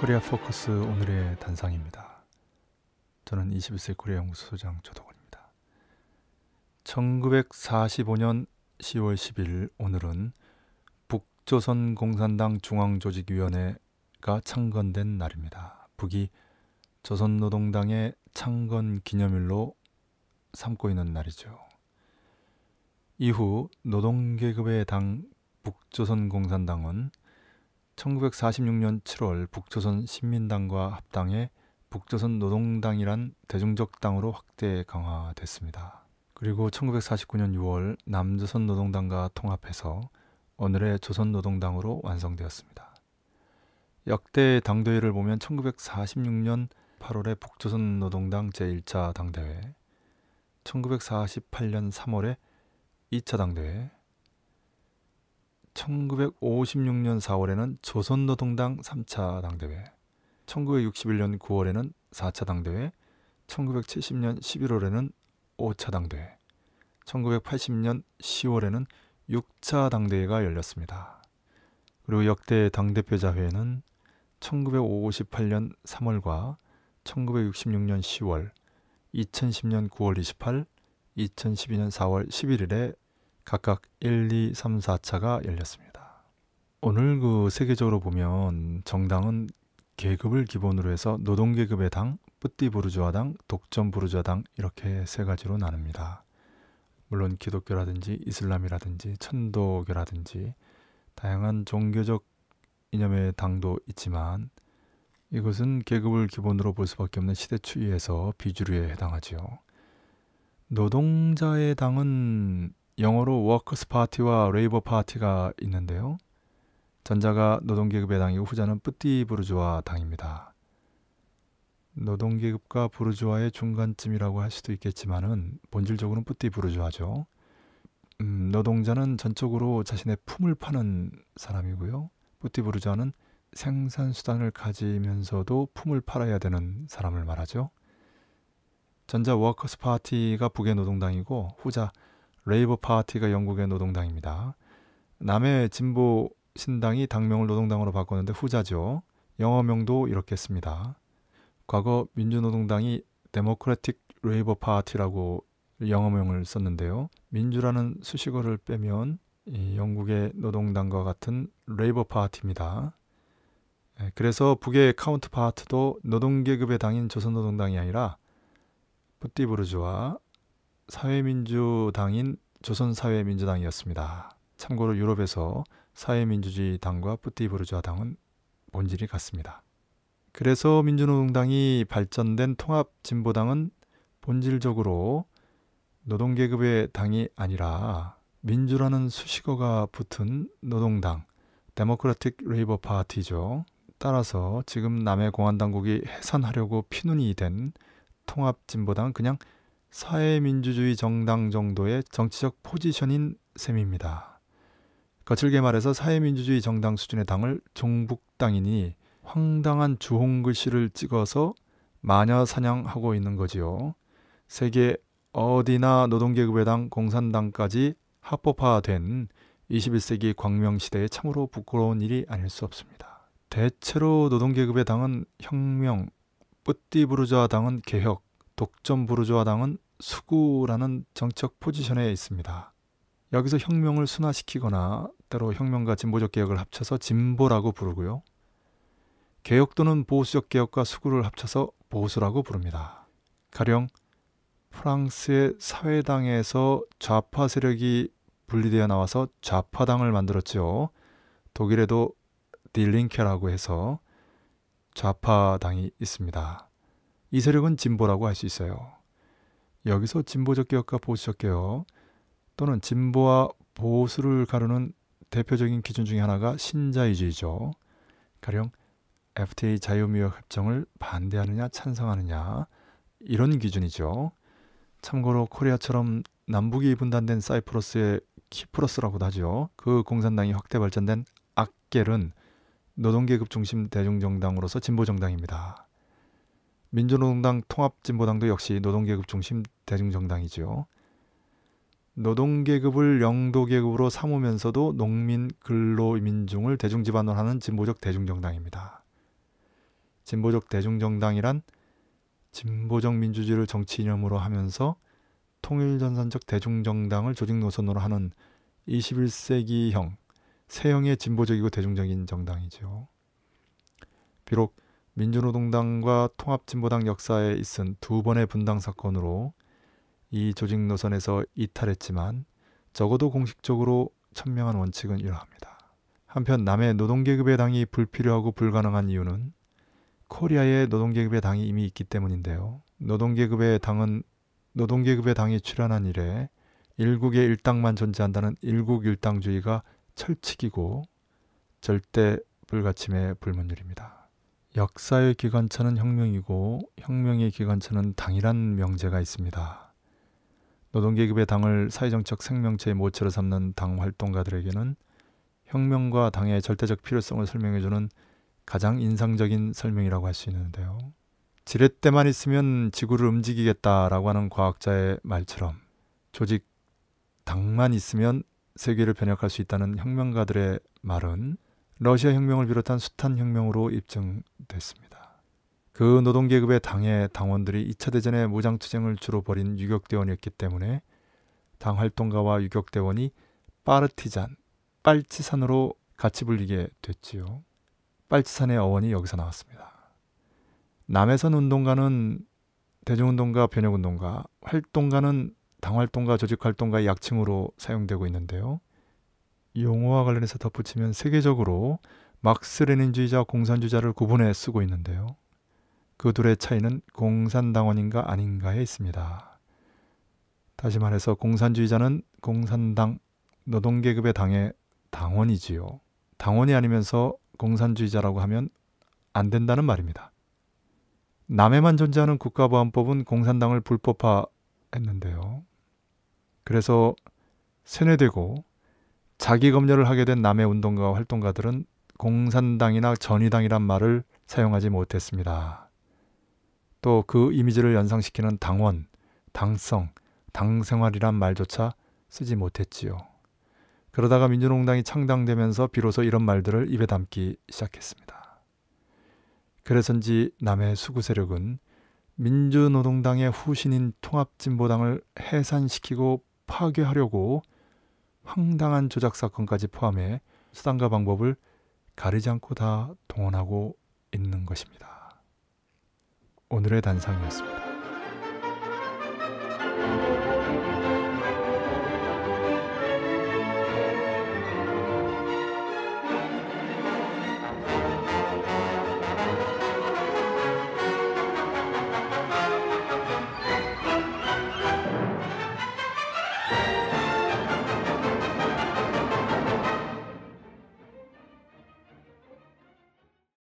코리아 포커스 오늘의 단상입니다. 저는 21세 코리아 연구소 소장 조덕원입니다. 1945년 10월 10일 오늘은 북조선 공산당 중앙조직위원회가 창건된 날입니다. 북이 조선노동당의 창건 기념일로 삼고 있는 날이죠. 이후 노동계급의 당 북조선공산당은 1946년 7월 북조선 신민당과 합당해 북조선 노동당이란 대중적 당으로 확대 강화됐습니다. 그리고 1949년 6월 남조선 노동당과 통합해서 오늘의 조선 노동당으로 완성되었습니다. 역대 당대회를 보면 1946년 8월에 북조선 노동당 제1차 당대회, 1948년 3월에 2차 당대회, 1956년 4월에는 조선노동당 3차 당대회, 1961년 9월에는 4차 당대회, 1970년 11월에는 5차 당대회, 1980년 10월에는 6차 당대회가 열렸습니다. 그리고 역대 당대표 자회는 1958년 3월과 1966년 10월, 2010년 9월 28, 2012년 4월 11일에 각각 1, 2, 3, 4차가 열렸습니다. 오늘 그 세계적으로 보면 정당은 계급을 기본으로 해서 노동계급의 당, 뿌띠 부르주아당, 독점 부르주아당 이렇게 세 가지로 나눕니다. 물론 기독교라든지 이슬람이라든지 천도교라든지 다양한 종교적 이념의 당도 있지만 이것은 계급을 기본으로 볼 수밖에 없는 시대 추이에서 비주류에 해당하지요. 노동자의 당은 영어로 워커스 파티와 레이버 파티가 있는데요. 전자가 노동계급의 당이고 후자는 뿌띠 부르주아 당입니다. 노동계급과 부르주아의 중간쯤이라고 할 수도 있겠지만은 본질적으로는 뿌띠 부르주아죠. 음, 노동자는 전적으로 자신의 품을 파는 사람이고요. 뿌띠 부르주아는 생산 수단을 가지면서도 품을 팔아야 되는 사람을 말하죠. 전자 워커스 파티가 북의 노동당이고 후자 레이버 파티가 영국의 노동당입니다. 남해 진보 신당이 당명을 노동당으로 바꿨는데 후자죠. 영어명도 이렇게 씁니다. 과거 민주노동당이 데모크라틱 레이버 파티라고 영어명을 썼는데요. 민주라는 수식어를 빼면 이 영국의 노동당과 같은 레이버 파티입니다. 예, 그래서 북의 카운트 파트도 노동계급의 당인 조선노동당이 아니라 푸띠부르주와 사회민주당인 조선사회민주당이었습니다. 참고로 유럽에서 사회민주주의 당과 뿌티부르주아 당은 본질이 같습니다. 그래서 민주노동당이 발전된 통합진보당은 본질적으로 노동계급의 당이 아니라 민주라는 수식어가 붙은 노동당, 데모크라틱 레이버 파티죠. 따라서 지금 남해 공안당국이 해산하려고 피눈이 된 통합진보당 은 그냥 사회민주주의 정당 정도의 정치적 포지션인 셈입니다. 거칠게 말해서 사회민주주의 정당 수준의 당을 종북당이니 황당한 주홍 글씨를 찍어서 마녀 사냥하고 있는 거지요. 세계 어디나 노동계급의 당 공산당까지 합법화된 21세기 광명시대에 참으로 부끄러운 일이 아닐 수 없습니다. 대체로 노동계급의 당은 혁명, 뿌띠부르자 당은 개혁, 독점 부르주아당은 수구라는 정책 포지션에 있습니다. 여기서 혁명을 순화시키거나 때로 혁명과 진보적 개혁을 합쳐서 진보라고 부르고요. 개혁 또는 보수적 개혁과 수구를 합쳐서 보수라고 부릅니다. 가령 프랑스의 사회당에서 좌파 세력이 분리되어 나와서 좌파당을 만들었지요. 독일에도 딜링케라고 해서 좌파당이 있습니다. 이 세력은 진보라고 할 수 있어요. 여기서 진보적 개혁과 보수적 개혁 또는 진보와 보수를 가르는 대표적인 기준 중의 하나가 신자유주의죠. 가령 FTA 자유무역 협정을 반대하느냐 찬성하느냐 이런 기준이죠. 참고로 코리아처럼 남북이 분단된 사이프러스의 키프러스라고도 하죠. 그 공산당이 확대 발전된 악겔은 노동계급 중심 대중정당으로서 진보정당입니다. 민주노동당 통합진보당도 역시 노동계급 중심 대중정당이지요. 노동계급을 영도계급으로 삼으면서도 농민, 근로민중을 대중집안으로 하는 진보적 대중정당입니다. 진보적 대중정당이란 진보적 민주주의를 정치 이념으로 하면서 통일전산적 대중정당을 조직 노선으로 하는 21세기형, 세형의 진보적이고 대중적인 정당이지요. 비록 민주노동당과 통합진보당 역사에 있은 두 번의 분당 사건으로 이 조직 노선에서 이탈했지만 적어도 공식적으로 천명한 원칙은 이러합니다. 한편 남의 노동계급의 당이 불필요하고 불가능한 이유는 코리아의 노동계급의 당이 이미 있기 때문인데요. 노동계급의 당은 노동계급의 당이 출현한 이래 일국의 일당만 존재한다는 일국일당주의가 철칙이고 절대 불가침의 불문율입니다. 역사의 기관차는 혁명이고 혁명의 기관차는 당이란 명제가 있습니다. 노동계급의 당을 사회정책 생명체의 모체로 삼는 당 활동가들에게는 혁명과 당의 절대적 필요성을 설명해주는 가장 인상적인 설명이라고 할 수 있는데요. 지렛대만 있으면 지구를 움직이겠다라고 하는 과학자의 말처럼 조직 당만 있으면 세계를 변혁할 수 있다는 혁명가들의 말은 러시아 혁명을 비롯한 숱한 혁명으로 입증됐습니다. 그 노동계급의 당의 당원들이 2차 대전에 무장투쟁을 주로 벌인 유격대원이었기 때문에 당 활동가와 유격대원이 빠르티잔 빨치산으로 같이 불리게 됐지요. 빨치산의 어원이 여기서 나왔습니다. 남해선 운동가는 대중운동가, 변혁운동가, 활동가는 당활동가, 조직활동가의 약칭으로 사용되고 있는데요. 용어와 관련해서 덧붙이면 세계적으로 막스 레닌주의자 공산주의자를 구분해 쓰고 있는데요. 그 둘의 차이는 공산당원인가 아닌가에 있습니다. 다시 말해서 공산주의자는 공산당 노동계급의 당의 당원이지요. 당원이 아니면서 공산주의자라고 하면 안 된다는 말입니다. 남에만 존재하는 국가보안법은 공산당을 불법화했는데요. 그래서 세뇌되고 자기 검열을 하게 된 남의 운동가와 활동가들은 공산당이나 전위당이란 말을 사용하지 못했습니다. 또 그 이미지를 연상시키는 당원, 당성, 당생활이란 말조차 쓰지 못했지요. 그러다가 민주농당이 창당되면서 비로소 이런 말들을 입에 담기 시작했습니다. 그래서인지 남의 수구 세력은 민주노동당의 후신인 통합진보당을 해산시키고 파괴하려고 황당한 조작 사건까지 포함해 수단과 방법을 가리지 않고 다 동원하고 있는 것입니다. 오늘의 단상이었습니다.